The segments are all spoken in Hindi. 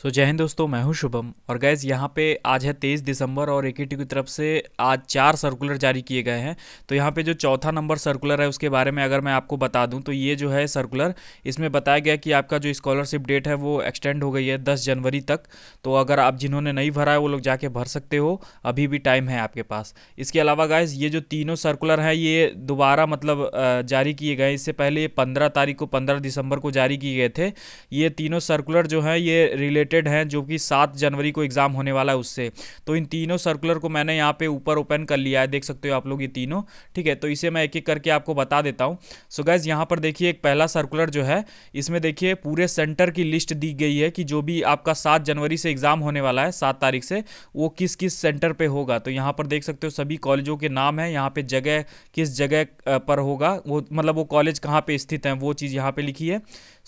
सो so, जय हिंद दोस्तों मैं हूं शुभम और गैज़ यहाँ पे आज है तेईस दिसंबर और ए की तरफ से आज चार सर्कुलर जारी किए गए हैं तो यहाँ पे जो चौथा नंबर सर्कुलर है उसके बारे में अगर मैं आपको बता दूं तो ये जो है सर्कुलर इसमें बताया गया कि आपका जो स्कॉलरशिप डेट है वो एक्सटेंड हो गई है दस जनवरी तक तो अगर आप जिन्होंने नहीं भरा है वो लोग जाके भर सकते हो अभी भी टाइम है आपके पास इसके अलावा गैज़ ये जो तीनों सर्कुलर हैं ये दोबारा मतलब जारी किए गए इससे पहले ये पंद्रह तारीख को पंद्रह दिसंबर को जारी किए गए थे ये तीनों सर्कुलर जो हैं ये रिलेटेड रिलेटेड हैं जो कि सात जनवरी को एग्ज़ाम होने वाला है उससे तो इन तीनों सर्कुलर को मैंने यहाँ पे ऊपर ओपन कर लिया है देख सकते हो आप लोग ये तीनों ठीक है तो इसे मैं एक एक करके आपको बता देता हूँ सो गैज़ यहाँ पर देखिए एक पहला सर्कुलर जो है इसमें देखिए पूरे सेंटर की लिस्ट दी गई है कि जो भी आपका सात जनवरी से एग्ज़ाम होने वाला है सात तारीख से वो किस किस सेंटर पर होगा तो यहाँ पर देख सकते हो सभी कॉलेजों के नाम है यहाँ पर जगह किस जगह पर होगा वो मतलब वो कॉलेज कहाँ पर स्थित हैं वो चीज़ यहाँ पर लिखी है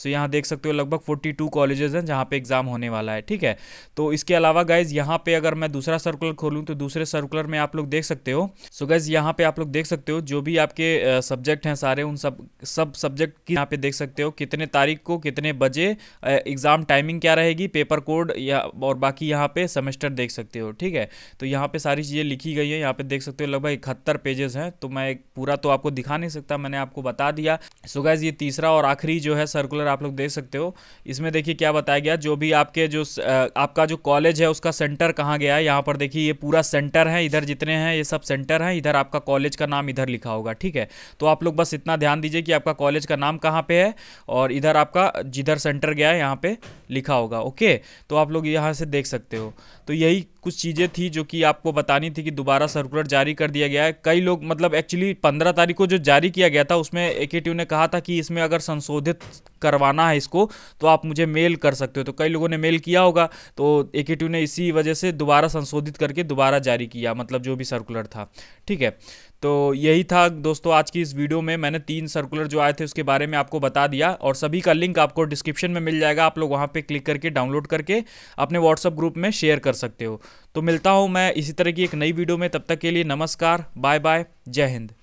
सो यहाँ देख सकते हो लगभग फोर्टी टू कॉलेजेस हैं जहाँ पे एग्ज़ाम होने वाला है ठीक है तो इसके अलावा गाइज यहाँ पे अगर मैं दूसरा सर्कुलर खोलूँ तो दूसरे सर्कुलर में आप लोग देख सकते हो सो गाइज यहाँ पे आप लोग देख सकते हो जो भी आपके सब्जेक्ट हैं सारे उन सब सब सब्जेक्ट की यहाँ पे देख सकते हो कितने तारीख को कितने बजे एग्ज़ाम टाइमिंग क्या रहेगी पेपर कोड या और बाकी यहाँ पे सेमेस्टर देख सकते हो ठीक है तो यहाँ पे सारी चीज़ें लिखी गई है यहाँ पे देख सकते हो लगभग इकहत्तर पेजेस हैं तो मैं पूरा तो आपको दिखा नहीं सकता मैंने आपको बता दिया सो so गैज़ ये तीसरा और आखिरी जो है सर्कुलर आप लोग देख सकते हो इसमें देखिए क्या बताया गया जो भी आपके आपके जो आपका जो कॉलेज है उसका सेंटर कहाँ गया है यहाँ पर देखिए ये पूरा सेंटर है इधर जितने हैं ये सब सेंटर हैं इधर आपका कॉलेज का नाम इधर लिखा होगा ठीक है तो आप लोग बस इतना ध्यान दीजिए कि आपका कॉलेज का नाम कहाँ पे है और इधर आपका जिधर सेंटर गया है यहाँ पर लिखा होगा ओके तो आप लोग यहाँ से देख सकते हो तो यही कुछ चीज़ें थी जो कि आपको बतानी थी कि दोबारा सर्कुलर जारी कर दिया गया है कई लोग मतलब एक्चुअली पंद्रह तारीख को जो जारी किया गया था उसमें ए ने कहा था कि इसमें अगर संशोधित करवाना है इसको तो आप मुझे मेल कर सकते हो तो कई लोगों ने मेल फेल किया होगा तो ए ने इसी वजह से दोबारा संशोधित करके दोबारा जारी किया मतलब जो भी सर्कुलर था ठीक है तो यही था दोस्तों आज की इस वीडियो में मैंने तीन सर्कुलर जो आए थे उसके बारे में आपको बता दिया और सभी का लिंक आपको डिस्क्रिप्शन में मिल जाएगा आप लोग वहाँ पे क्लिक करके डाउनलोड करके अपने व्हाट्सअप ग्रुप में शेयर कर सकते हो तो मिलता हूँ मैं इसी तरह की एक नई वीडियो में तब तक के लिए नमस्कार बाय बाय जय हिंद